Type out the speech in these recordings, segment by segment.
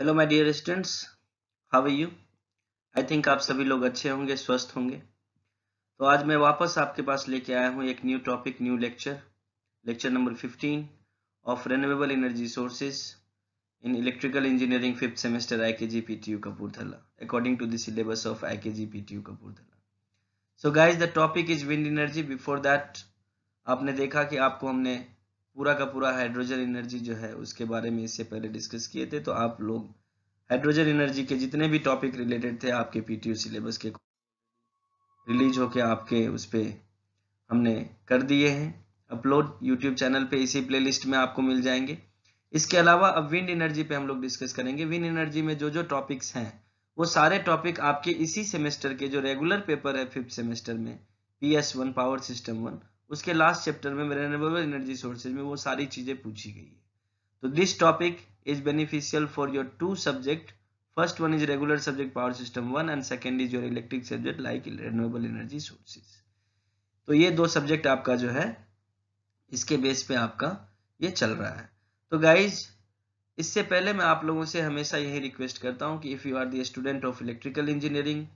Hello my dear students how are you I think आप सभी लोग अच्छे होंगे स्वस्थ होंगे तो आज मैं वापस आपके पास लेके आया हूँ एक new topic new lecture lecture number 15 of renewable energy sources in electrical engineering fifth semester I K G P T U Kapurthala according to the syllabus of I K G P T U Kapurthala so guys the topic is wind energy before that आपने देखा कि आपको हमने पूरा का पूरा hydrogen energy जो है उसके बारे में इससे पहले डिस्कस किए थे तो आप लोग हाइड्रोजन एनर्जी के जितने भी टॉपिक रिलेटेड थे आपके पीटीयू सिलेबस के रिलीज होके आपके उस पर हमने कर दिए हैं अपलोड यूट्यूब चैनल पे इसी प्लेलिस्ट में आपको मिल जाएंगे इसके अलावा अब विंड एनर्जी पे हम लोग डिस्कस करेंगे विंड एनर्जी में जो जो टॉपिक्स हैं वो सारे टॉपिक आपके इसी सेमेस्टर के जो रेगुलर पेपर है फिफ्थ सेमेस्टर में P S one power system one उसके लास्ट चैप्टर में रेनरेबल एनर्जी सोर्सेज में वो सारी चीज़ें पूछी गई है तो this topic is beneficial for your two subject first one is regular subject power system one and second is your electric subject like renewable energy sources तो ये दो सब्जेक्ट आपका जो है इसके बेस पे आपका ये चल रहा है तो गाइज इससे पहले मैं आप लोगों से हमेशा यही रिक्वेस्ट करता हूँ कि if you are the student of electrical engineering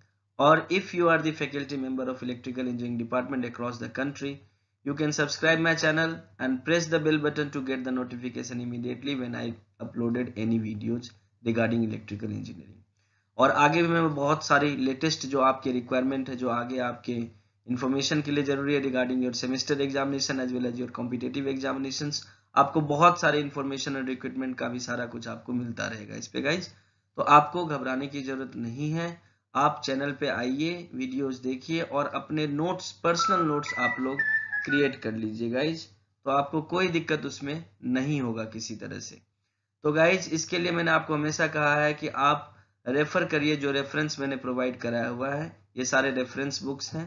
और if you are the faculty member of electrical engineering department across the country You can subscribe my channel and press the bell button to get the notification immediately when I uploaded any videos regarding electrical engineering और आगे भी मैं बहुत सारी latest जो आपके requirement है जो आगे आपके इन्फॉर्मेशन के लिए जरूरी है regarding your semester examination as well as your competitive examination आपको बहुत सारे इन्फॉर्मेशन और रिक्रूटमेंट का भी सारा कुछ आपको मिलता रहेगा इस पे गाइज तो आपको घबराने की जरूरत नहीं है आप चैनल पे आइए वीडियोस देखिए और अपने नोट्स पर्सनल नोट्स आप लोग क्रिएट कर लीजिए गाइज तो आपको कोई दिक्कत उसमें नहीं होगा किसी तरह से तो गाइज इसके लिए मैंने आपको हमेशा कहा है कि आप रेफर करिए जो रेफरेंस मैंने प्रोवाइड कराया हुआ है ये सारे रेफरेंस बुक्स हैं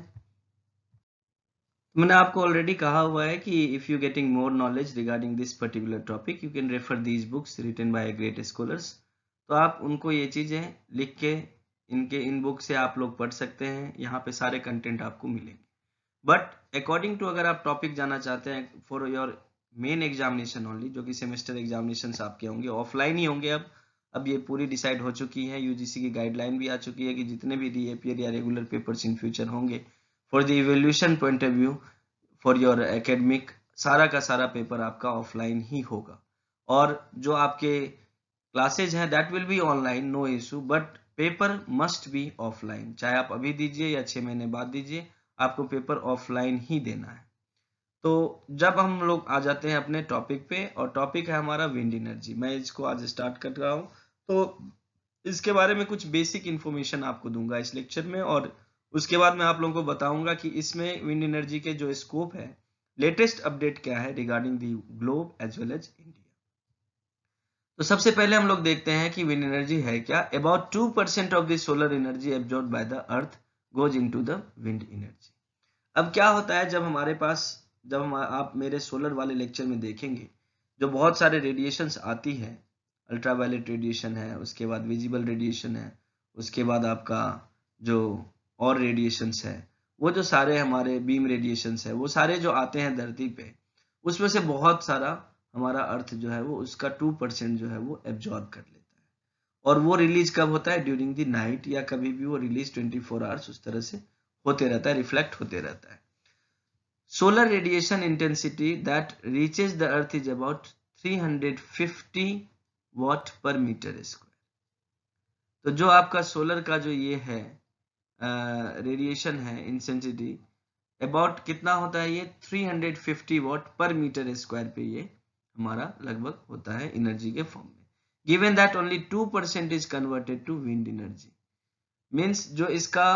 मैंने आपको ऑलरेडी कहा हुआ है कि if you getting more knowledge regarding this particular topic you can refer these books written by great scholars तो आप उनको ये चीज़ें लिख के इनके इन बुक से आप लोग पढ़ सकते हैं यहाँ पे सारे कंटेंट आपको मिलेंगे बट अकॉर्डिंग टू अगर आप टॉपिक जाना चाहते हैं for your main examination only जो कि सेमेस्टर एग्जामिनेशन आपके होंगे ऑफलाइन ही होंगे अब अब ये पूरी डिसाइड हो चुकी है यूजीसी की गाइडलाइन भी आ चुकी है कि जितने भी रीअपियर या रेगुलर पेपर्स इन फ्यूचर होंगे for the evaluation point of view for your academic सारा का सारा पेपर आपका ऑफलाइन ही होगा और जो आपके क्लासेज हैं that will be online no issue but paper must be offline चाहे आप अभी दीजिए या छः महीने बाद दीजिए आपको पेपर ऑफलाइन ही देना है तो जब हम लोग आ जाते हैं अपने टॉपिक पे और टॉपिक है हमारा विंड एनर्जी मैं इसको आज स्टार्ट कर रहा हूँ तो इसके बारे में कुछ बेसिक इन्फॉर्मेशन आपको दूंगा इस लेक्चर में और उसके बाद मैं आप लोगों को बताऊंगा कि इसमें विंड एनर्जी के जो स्कोप है लेटेस्ट अपडेट क्या है regarding the globe as well as India तो सबसे पहले हम लोग देखते हैं कि विंड एनर्जी है क्या about two percent of the solar energy absorb by the earth goes into the wind energy अब क्या होता है जब हमारे पास जब हम आप मेरे सोलर वाले लेक्चर में देखेंगे जो बहुत सारे रेडिएशंस आती है अल्ट्रावायलेट रेडिएशन है उसके बाद विजिबल रेडिएशन है उसके बाद आपका जो और रेडिएशंस है वो जो सारे हमारे बीम रेडिएशंस है वो सारे जो आते हैं धरती पे उसमें से बहुत सारा हमारा अर्थ जो है वो उसका टू परसेंट जो है वो एब्जॉर्ब कर लेते और वो रिलीज कब होता है ड्यूरिंग दी नाइट या कभी भी वो रिलीज 24 फोर आवर्स उस तरह से होते रहता है रिफ्लेक्ट होते रहता है solar radiation intensity that reaches the earth is about 350 watt per metre square तो जो आपका सोलर का जो ये है रेडिएशन uh, है इंटेंसिटी अबाउट कितना होता है ये 350 वॉट पर मीटर स्क्वायर पे ये हमारा लगभग होता है एनर्जी के फॉर्म में given that only 2% is converted to wind energy means जो इसका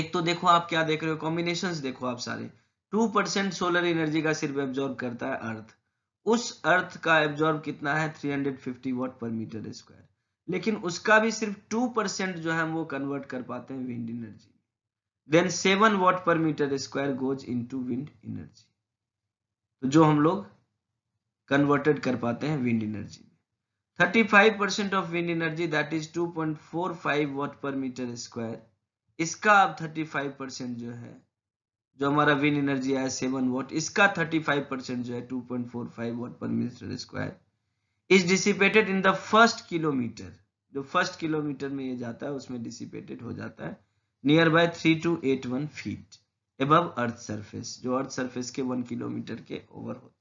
एक तो देखो आप क्या देख रहे हो कॉम्बिनेशन देखो आप सारे 2% सोलर एनर्जी का सिर्फ एब्जॉर्ब करता है अर्थ उस अर्थ का एब्जॉर्ब कितना है 350 वॉट पर मीटर स्क्वायर लेकिन उसका भी सिर्फ 2% जो है वो कन्वर्ट कर पाते हैं wind energy then 7 watt per metre square goes into wind energy तो जो हम लोग कन्वर्टेड कर पाते हैं wind energy 35% of wind energy that is 2.45 watt per metre square इसका अब 35% जो है जो हमारा विंड एनर्जी है 7 वाट इसका 35% जो है 2.45 watt per metre square is dissipated in the first kilometre जो फर्स्ट किलोमीटर में ये जाता है उसमें डिसिपेटेड हो जाता है near by three two eight one feet above earth surface जो अर्थ सर्फेस के वन किलोमीटर के ओवर होता है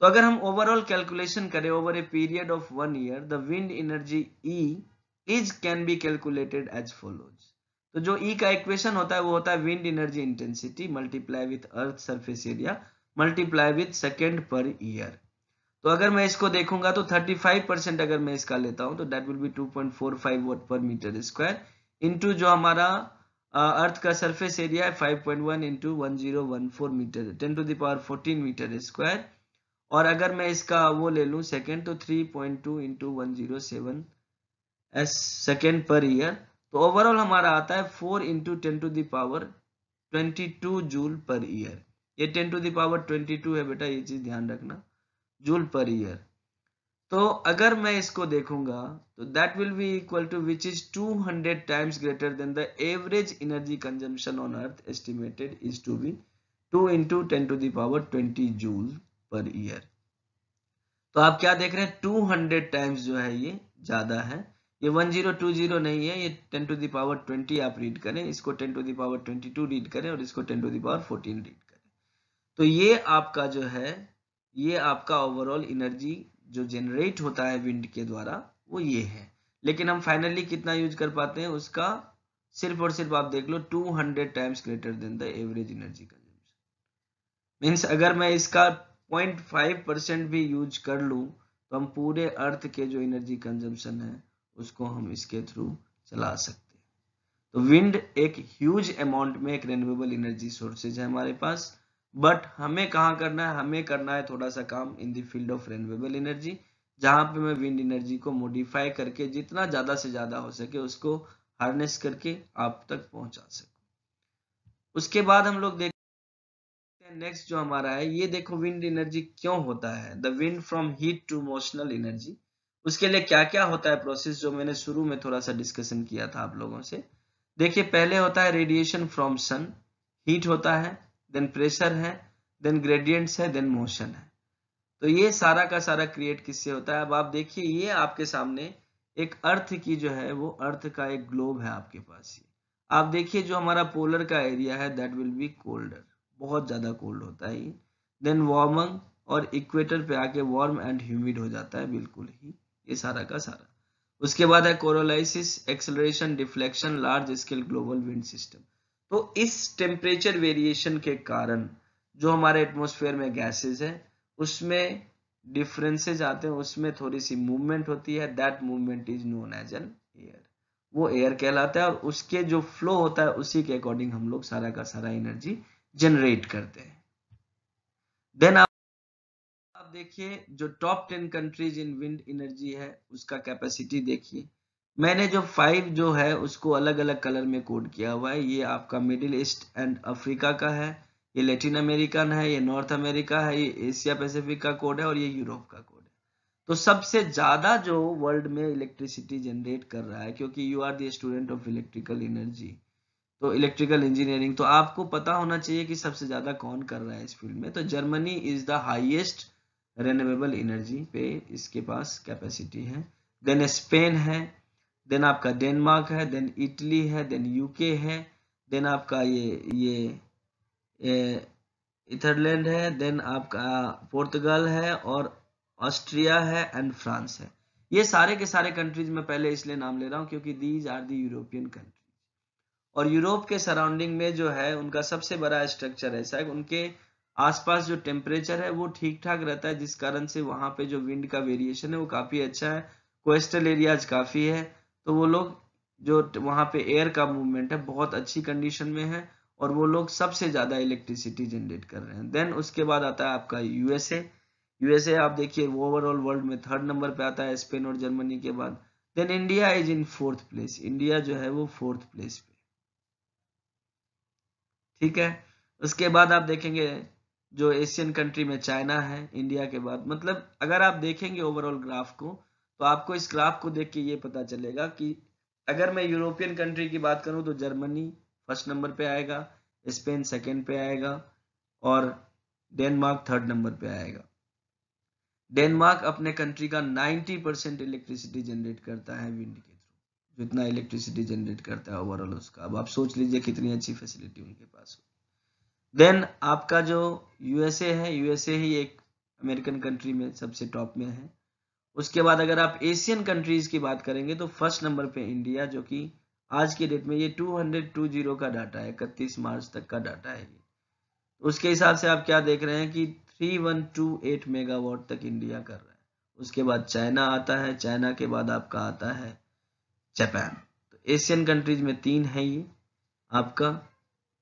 तो अगर हम ओवरऑल कैलकुलेशन करें over a period of one year the wind energy E is can be calculated as follows तो जो ई e का इक्वेशन होता है वो होता है wind energy intensity multiply with earth surface area multiply with second per year तो अगर मैं इसको देखूंगा तो 35 अगर मैं इसका लेता हूं तो that will be 2.45 watt per metre square into जो हमारा अर्थ का सरफेस एरिया है 5.1 point one into metre 10 to the power 14 metre square और अगर मैं इसका वो ले लूँ सेकेंड तो three point two into one zero seven S second per year तो ओवरऑल हमारा आता है four into ten to the power twenty two joule per year ये ten to the power twenty two है बेटा ये चीज़ ध्यान रखना जूल पर ईयर तो अगर मैं इसको देखूंगा तो that will be equal to which is 200 times greater than the average energy consumption on earth estimated is to be 2 into ten to the power 20 joule per year तो आप क्या देख रहे हैं 200 टाइम्स जो है ये ज्यादा है ये 1020 नहीं है ये 10 टू दावर 20 आप रीड करें इसको 10 टू दावर 22 रीड करें और इसको 10 टू दावर 14 रीड करें तो ये आपका जो है ये आपका ओवरऑल एनर्जी जो जनरेट होता है विंड के द्वारा वो ये है लेकिन हम फाइनली कितना यूज कर पाते हैं उसका सिर्फ और सिर्फ आप देख लो 200 times greater than the average energy consumption means अगर मैं इसका 0.5 परसेंट भी यूज कर लूँ तो हम पूरे अर्थ के जो एनर्जी कंजम्पशन है उसको हम इसके थ्रू चला सकते हैं तो विंड एक ह्यूज अमाउंट में एक रेन्यूएबल एनर्जी सोर्सेज है हमारे पास बट हमें कहाँ करना है हमें करना है थोड़ा सा काम in field of renewable energy जहाँ पे मैं विंड एनर्जी को मॉडिफाई करके जितना ज़्यादा से ज़्यादा हो सके उसको हार्नेस करके आप तक पहुंचा सकूँ उसके बाद हम लोग देख नेक्स्ट जो हमारा है ये देखो विंड एनर्जी क्यों होता है the wind from heat to motional energy उसके लिए क्या क्या होता है प्रोसेस जो मैंने शुरू में थोड़ा सा डिस्कशन किया था आप लोगों से देखिए पहले होता है रेडिएशन फ्रॉम सन हीट होता है देन प्रेशर है देन ग्रेडियंट्स है देन मोशन है तो ये सारा का सारा क्रिएट किससे होता है अब आप देखिए ये आपके सामने एक अर्थ की जो है वो अर्थ का एक ग्लोब है आपके पास ये आप देखिए जो हमारा पोलर का एरिया है दैट विल बी कोल्डर बहुत ज़्यादा कोल्ड होता है ये देन वार्मंग और इक्वेटर पे आके वार्म एंड ह्यूमिड हो जाता है बिल्कुल ही ये सारा का सारा उसके बाद है Coriolis acceleration deflection large scale global wind system तो इस टेम्परेचर वेरिएशन के कारण जो हमारे एटमोसफेयर में गैसेज है उसमें डिफरेंसेज आते हैं उसमें थोड़ी सी मूवमेंट होती है that movement is known as an air वो एयर कहलाता है और उसके जो फ्लो होता है उसी के अकॉर्डिंग हम लोग सारा का सारा एनर्जी जनरेट करते हैं देन आप आप देखिए जो top ten countries in wind energy है उसका कैपेसिटी देखिए मैंने जो फाइव जो है उसको अलग अलग कलर में कोड किया हुआ है ये आपका मिडिल ईस्ट एंड अफ्रीका का है ये लेटिन अमेरिकन है ये नॉर्थ अमेरिका है ये एशिया पैसिफिक का कोड है और ये यूरोप का कोड है तो सबसे ज़्यादा जो वर्ल्ड में इलेक्ट्रिसिटी जनरेट कर रहा है क्योंकि you are the student of electrical energy तो इलेक्ट्रिकल इंजीनियरिंग तो आपको पता होना चाहिए कि सबसे ज़्यादा कौन कर रहा है इस फील्ड में तो Germany is the highest renewable energy पे इसके पास कैपेसिटी है देन स्पेन है देन आपका डेनमार्क है देन इटली है देन यूके है देन आपका ये ये, इथरलैंड है देन आपका पोर्तगाल है और ऑस्ट्रिया है एंड फ्रांस है ये सारे के सारे कंट्रीज में पहले इसलिए नाम ले रहा हूँ क्योंकि these are the European country और यूरोप के सराउंडिंग में जो है उनका सबसे बड़ा स्ट्रक्चर ऐसा है उनके आसपास जो टेम्परेचर है वो ठीक ठाक रहता है जिस कारण से वहाँ पे जो विंड का वेरिएशन है वो काफ़ी अच्छा है कोस्टल एरियाज काफ़ी है तो वो लोग जो वहाँ पे एयर का मूवमेंट है बहुत अच्छी कंडीशन में है और वो लोग सबसे ज़्यादा इलेक्ट्रिसिटी जनरेट कर रहे हैं देन उसके बाद आता है आपका यूएसए यूएसए आप देखिए ओवरऑल वर्ल्ड में थर्ड नंबर पे आता है स्पेन और जर्मनी के बाद then India is in fourth place India जो है वो फोर्थ प्लेस पे ठीक है उसके बाद आप देखेंगे जो एशियन कंट्री में चाइना है इंडिया के बाद मतलब अगर आप देखेंगे ओवरऑल ग्राफ को तो आपको इस ग्राफ को देख के ये पता चलेगा कि अगर मैं यूरोपियन कंट्री की बात करूं तो जर्मनी फर्स्ट नंबर पे आएगा स्पेन सेकेंड पे आएगा और डेनमार्क थर्ड नंबर पे आएगा डेनमार्क अपने कंट्री का 90 परसेंट इलेक्ट्रिसिटी जनरेट करता है विंड के जो इतना इलेक्ट्रिसिटी जनरेट करता है ओवरऑल उसका अब आप सोच लीजिए कितनी अच्छी फैसिलिटी उनके पास हो देन आपका जो यूएसए है यूएसए ही एक अमेरिकन कंट्री में सबसे टॉप में है उसके बाद अगर आप एशियन कंट्रीज की बात करेंगे तो फर्स्ट नंबर पे इंडिया जो कि आज के डेट में ये जीरो का डाटा है इकतीस मार्च तक का डाटा है ये उसके हिसाब से आप क्या देख रहे हैं कि 3128 मेगावाट तक इंडिया कर रहा है उसके बाद चाइना आता है चाइना के बाद आपका आता है जापान तो एशियन कंट्रीज में तीन है ये आपका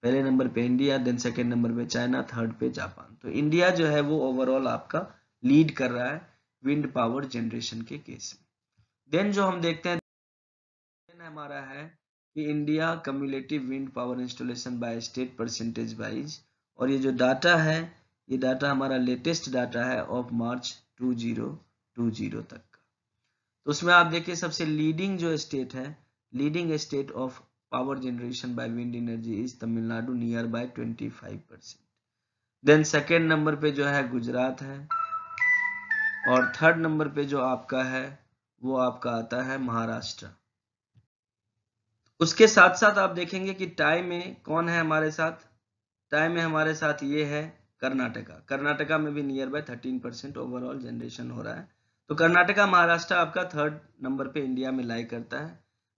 पहले नंबर पे इंडिया देन सेकेंड नंबर पे चाइना थर्ड पे जापान तो इंडिया जो है वो ओवरऑल आपका लीड कर रहा है विंड पावर जनरेशन के केस में देन जो हम देखते हैं हमारा है कि India community wind power installation by state percentage wise और ये जो डाटा है ये डाटा हमारा लेटेस्ट डाटा है ऑफ मार्च 2020 तक तो उसमें आप देखिए सबसे लीडिंग जो स्टेट है leading state of by wind energy is Tamil Nadu near Tamil twenty five 25%. Then second number पे जो है गुजरात है और थर्ड नंबर पे जो आपका है वो आपका आता है महाराष्ट्र उसके साथ साथ आप देखेंगे कि टाई में कौन है हमारे साथ टाई में हमारे साथ ये है कर्नाटका कर्नाटका में भी near by thirteen percent overall generation हो रहा है तो कर्नाटका महाराष्ट्र आपका थर्ड नंबर पे इंडिया में लाई करता है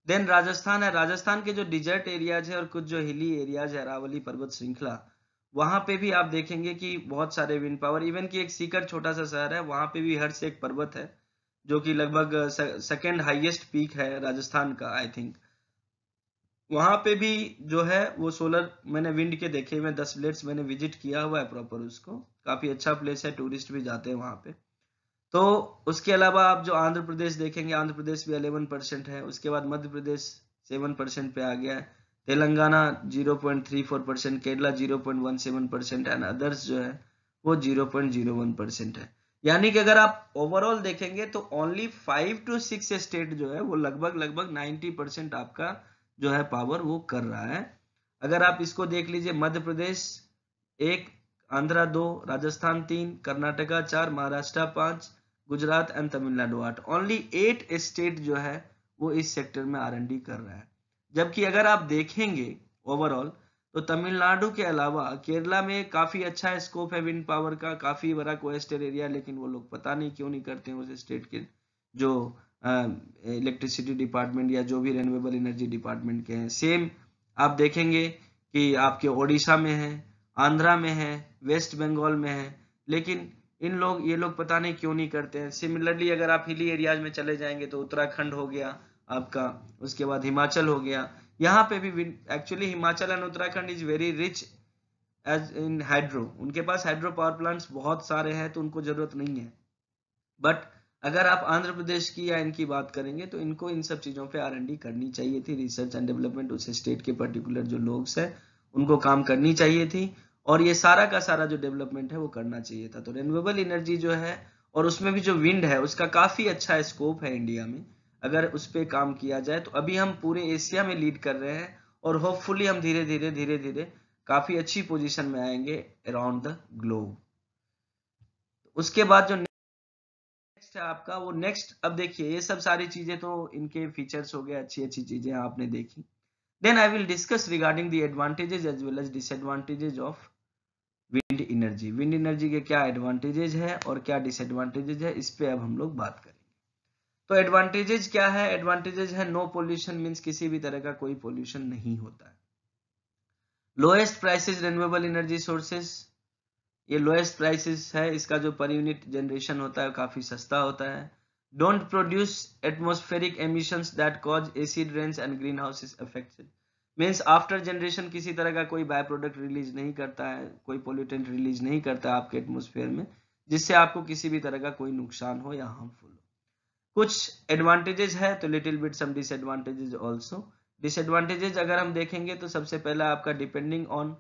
देन राजस्थान है राजस्थान के जो डिजर्ट एरियाज है और कुछ जो हिली एरियाज है अरावली पर्वत श्रृंखला वहां पे भी आप देखेंगे कि बहुत सारे विंड पावर इवन कि एक सीकर छोटा सा शहर है वहां पे भी हर से एक पर्वत है जो कि लगभग सेकेंड हाइएस्ट पीक है राजस्थान का आई थिंक वहां पे भी जो है वो सोलर मैंने विंड के देखे हुए दस प्लेट्स मैंने विजिट किया हुआ है प्रॉपर उसको काफी अच्छा प्लेस है टूरिस्ट भी जाते हैं वहां पे तो उसके अलावा आप जो आंध्र प्रदेश देखेंगे आंध्र प्रदेश भी अलेवन परसेंट है उसके बाद मध्य प्रदेश सेवन परसेंट पे आ गया है Telangana zero point three four percent Kerala zero point one seven percent and others जो है वो zero point zero one percent है यानी कि अगर आप ओवरऑल देखेंगे तो only five to six state जो है वो लगभग लगभग नाइन्टी परसेंट आपका जो है पावर वो कर रहा है अगर आप इसको देख लीजिए मध्य प्रदेश एक आंध्रा दो राजस्थान तीन कर्नाटका चार महाराष्ट्र पांच Gujarat and Tamil Nadu are only eight state जो है वो इस सेक्टर में आर कर रहा है जबकि अगर आप देखेंगे ओवरऑल तो तमिलनाडु के अलावा केरला में काफी अच्छा स्कोप है विंड पावर का काफी बड़ा कोस्टर एरिया लेकिन वो लोग पता नहीं क्यों नहीं करते हैं उस स्टेट के जो इलेक्ट्रिसिटी डिपार्टमेंट या जो भी रेनुएबल एनर्जी डिपार्टमेंट के हैं सेम आप देखेंगे कि आपके ओडिशा में है आंध्रा में है वेस्ट बंगाल में है लेकिन इन लोग ये लोग पता नहीं क्यों नहीं करते हैं सिमिलरली अगर आप हिली एरियाज में चले जाएंगे तो उत्तराखंड हो गया आपका उसके बाद हिमाचल हो गया यहाँ पे भी actually Himachal and Uttarakhand is very rich as in hydro उनके पास हाइड्रो पावर प्लांट्स बहुत सारे हैं तो उनको जरूरत नहीं है बट अगर आप आंध्र प्रदेश की या इनकी बात करेंगे तो इनको इन सब चीज़ों पे आर करनी चाहिए थी रिसर्च एंड डेवलपमेंट उस स्टेट के पर्टिकुलर जो लोग हैं उनको काम करनी चाहिए थी और ये सारा का सारा जो डेवलपमेंट है वो करना चाहिए था तो रिन्यूएबल एनर्जी जो है और उसमें भी जो विंड है उसका काफ़ी अच्छा स्कोप है इंडिया में अगर उस पर काम किया जाए तो अभी हम पूरे एशिया में लीड कर रहे हैं और होपफुली हम धीरे धीरे धीरे धीरे काफ़ी अच्छी पोजिशन में आएंगे अराउंड द ग्लोब उसके बाद जो नेक्स्ट है आपका वो नेक्स्ट अब देखिए ये सब सारी चीज़ें तो इनके फीचर्स हो गए अच्छी अच्छी चीज़ें आपने देखी then I will discuss regarding the advantages as well as disadvantages of wind energy wind energy के क्या एडवांटेजेज है और क्या डिसएडवांटेजेज है इस पर अब हम लोग बात करेंगे तो एडवांटेजेज क्या है एडवांटेजेज है नो पोल्यूशन मीन्स किसी भी तरह का कोई पोल्यूशन नहीं होता है lowest prices renewable energy sources ये लोएस्ट प्राइसेस है इसका जो पर यूनिट जनरेशन होता है काफी सस्ता होता है don't produce atmospheric emissions that cause acid rains and green house is affected means after generation किसी तरह का कोई बाय प्रोडक्ट रिलीज नहीं करता है कोई पोल्यूटेंट रिलीज नहीं करता आपके एटमोसफेयर में जिससे आपको किसी भी तरह का कोई नुकसान हो या हार्मफुल हो कुछ एडवांटेजेस है तो little bit some disadvantages also disadvantages अगर हम देखेंगे तो सबसे पहला आपका depending on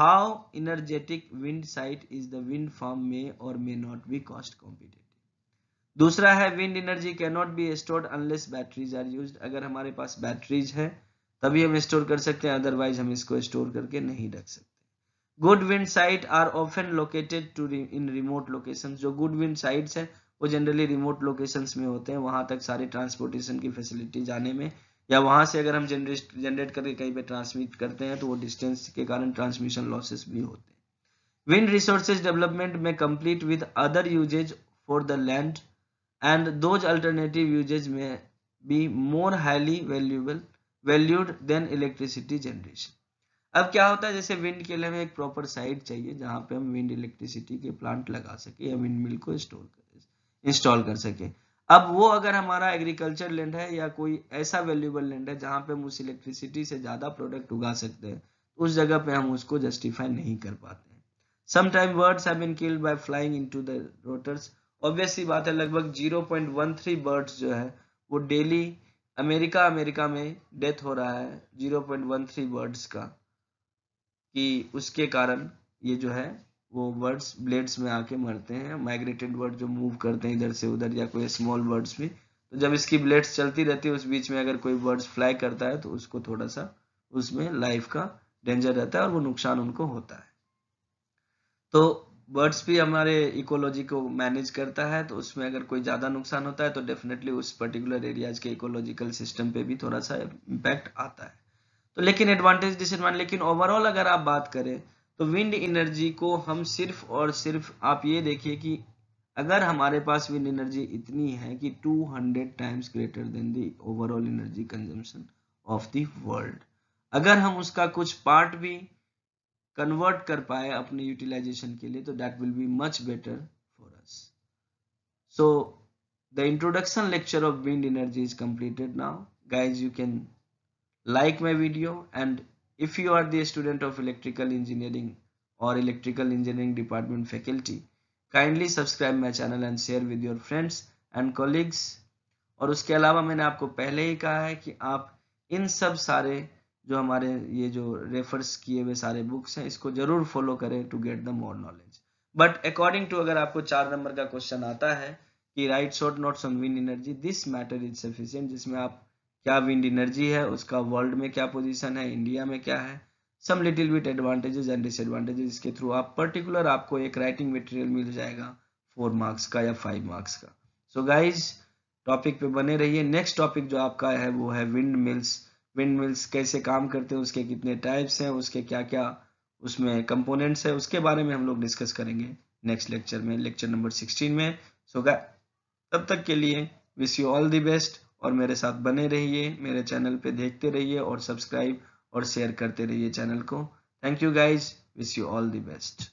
how energetic wind site is the wind farm may और may not be cost competitive दूसरा है wind energy can not be stored unless batteries are use अगर हमारे पास बैटरीज है तभी हम स्टोर कर सकते हैं अदरवाइज हम इसको स्टोर करके नहीं रख सकते good wind site are often located to in remote location जो गुड विंड साइट्स हैं वो जनरली रिमोट लोकेशंस में होते हैं वहां तक सारे ट्रांसपोर्टेशन की फैसिलिटी जाने में या वहां से अगर हम जनरेट जनरेट करके कहीं पे ट्रांसमिट करते हैं तो वो डिस्टेंस के कारण ट्रांसमिशन लॉसेस भी होते हैं विंड रिसोर्सेज डेवलपमेंट में complete with other uses for the land and those alternative uses में be more highly valuable valued than electricity generation अब क्या होता है जैसे विंड के लिए हमें एक प्रॉपर साइट चाहिए जहाँ पे हम विंड इलेक्ट्रिसिटी के प्लांट लगा सके या विंड मिल को इंस्टॉल कर इंस्टॉल कर सके अब वो अगर हमारा एग्रीकल्चर लैंड है या कोई ऐसा वैल्यूबल लैंड है जहाँ पे हम उस इलेक्ट्रिसिटी से ज़्यादा प्रोडक्ट उगा सकते हैं तो उस जगह पे हम उसको जस्टिफाई नहीं कर पाते हैं sometime birds have been killed by flying into the rotors obviously बात है लगभग 0.13 बर्ड्स जो है वो डेली अमेरिका अमेरिका में डेथ हो रहा है 0.13 पॉइंट बर्ड्स का कि उसके कारण ये जो है वो बर्ड्स ब्लेड्स में आके मरते हैं माइग्रेटेड बर्ड जो मूव करते हैं इधर से उधर या कोई स्मॉल बर्ड्स भी तो जब इसकी ब्लेड्स चलती रहती है उस बीच में अगर कोई बर्ड्स फ्लाई करता है तो उसको थोड़ा सा उसमें लाइफ का डेंजर रहता है और वो नुकसान उनको होता है तो बर्ड्स भी हमारे इकोलॉजी को मैनेज करता है तो उसमें अगर कोई ज़्यादा नुकसान होता है तो डेफिनेटली उस पर्टिकुलर एरियाज के इकोलॉजिकल सिस्टम पे भी थोड़ा सा इम्पैक्ट आता है तो लेकिन एडवांटेज डिसएडवांटेज लेकिन ओवरऑल अगर आप बात करें तो विंड एनर्जी को हम सिर्फ और सिर्फ आप ये देखिए कि अगर हमारे पास विंड एनर्जी इतनी है कि 200 times greater than the overall energy consumption of the world अगर हम उसका कुछ पार्ट भी कन्वर्ट कर पाए अपने यूटिलाइजेशन के लिए तो that will be much better for us so the introduction lecture of wind energy is completed now guys you can like my video and if you are the student of electrical engineering और electrical engineering department faculty kindly subscribe my channel and share with your friends and colleagues और उसके अलावा मैंने आपको पहले ही कहा है कि आप इन सब सारे जो हमारे ये जो रेफर्स किए हुए सारे बुक्स हैं इसको जरूर फॉलो करें to get the more knowledge but according to अगर आपको चार नंबर का क्वेश्चन आता है कि write short note on wind energy this matter is sufficient जिसमें आप क्या विंड एनर्जी है उसका वर्ल्ड में क्या पोजिशन है इंडिया में क्या है some little bit advantages and disadvantages इसके थ्रू आप पर्टिकुलर आपको एक राइटिंग मटेरियल मिल जाएगा फोर मार्क्स का या फाइव मार्क्स का सो गाइज टॉपिक पे बने रहिए नेक्स्ट टॉपिक जो आपका है वो है विंड मिल्स विंड मिल्स कैसे काम करते हैं उसके कितने टाइप्स हैं उसके क्या क्या उसमें कंपोनेंट्स है उसके बारे में हम लोग डिस्कस करेंगे नेक्स्ट लेक्चर में लेक्चर नंबर सिक्सटीन में सो so, तब तक के लिए wish you all the best और मेरे साथ बने रहिए मेरे चैनल पे देखते रहिए और सब्सक्राइब और शेयर करते रहिए चैनल को thank you guys wish you all the best